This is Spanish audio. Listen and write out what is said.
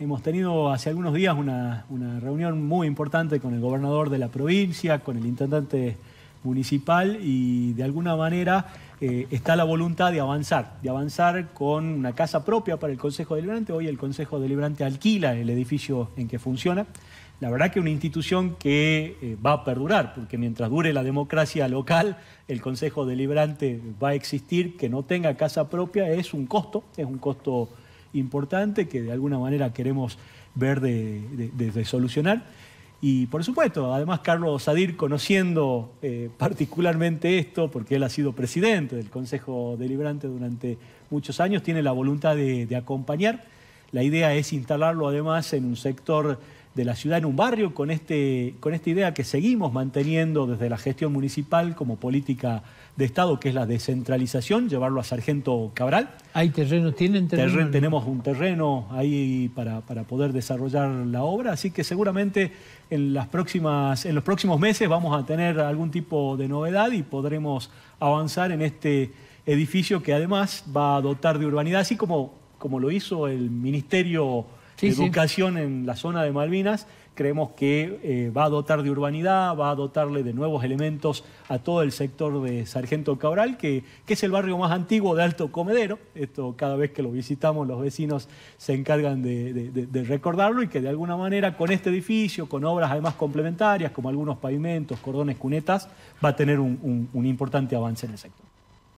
Hemos tenido hace algunos días una, reunión muy importante con el gobernador de la provincia, con el intendente municipal y de alguna manera eh, está la voluntad de avanzar, de avanzar con una casa propia para el Consejo Deliberante. Hoy el Consejo Deliberante alquila el edificio en que funciona. La verdad que es una institución que eh, va a perdurar, porque mientras dure la democracia local, el Consejo Deliberante va a existir, que no tenga casa propia es un costo, es un costo importante que de alguna manera queremos ver de, solucionar. Y por supuesto, además Carlos Sadir, conociendo eh, particularmente esto, porque él ha sido presidente del Consejo Deliberante durante muchos años, tiene la voluntad de acompañar la idea es instalarlo además en un sector de la ciudad, en un barrio, con, este, con esta idea que seguimos manteniendo desde la gestión municipal como política de Estado, que es la descentralización, llevarlo a Sargento Cabral. ¿Hay terreno? ¿Tienen terreno? tenemos un terreno ahí para, para, poder desarrollar la obra, así que seguramente en, las próximas, en los próximos meses vamos a tener algún tipo de novedad y podremos avanzar en este edificio que además va a dotar de urbanidad, así como como lo hizo el Ministerio de Educación en la zona de Malvinas, creemos que eh, va a dotar de urbanidad, va a dotarle de nuevos elementos a todo el sector de Sargento Cabral, que, es el barrio más antiguo de Alto Comedero. Esto cada vez que lo visitamos los vecinos se encargan de, recordarlo y que de alguna manera con este edificio, con obras además complementarias como algunos pavimentos, cordones, cunetas, va a tener un importante avance en el sector.